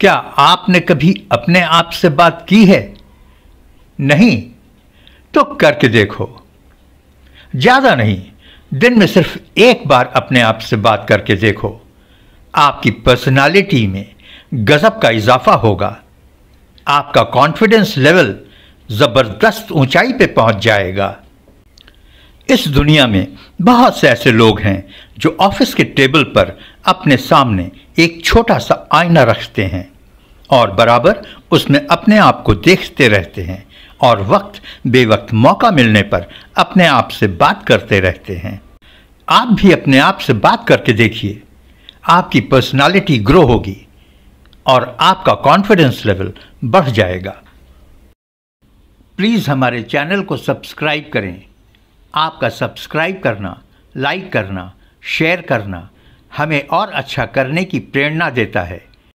क्या आपने कभी अपने आप से बात की है नहीं तो करके देखो ज़्यादा नहीं दिन में सिर्फ एक बार अपने आप से बात करके देखो आपकी पर्सनालिटी में गज़ब का इजाफा होगा आपका कॉन्फिडेंस लेवल ज़बरदस्त ऊंचाई पे पहुंच जाएगा इस दुनिया में बहुत से ऐसे लोग हैं जो ऑफिस के टेबल पर अपने सामने एक छोटा सा आईना रखते हैं और बराबर उसमें अपने आप को देखते रहते हैं और वक्त बेवक्त मौका मिलने पर अपने आप से बात करते रहते हैं आप भी अपने आप से बात करके देखिए आपकी पर्सनालिटी ग्रो होगी और आपका कॉन्फिडेंस लेवल बढ़ जाएगा प्लीज़ हमारे चैनल को सब्सक्राइब करें आपका सब्सक्राइब करना लाइक करना शेयर करना हमें और अच्छा करने की प्रेरणा देता है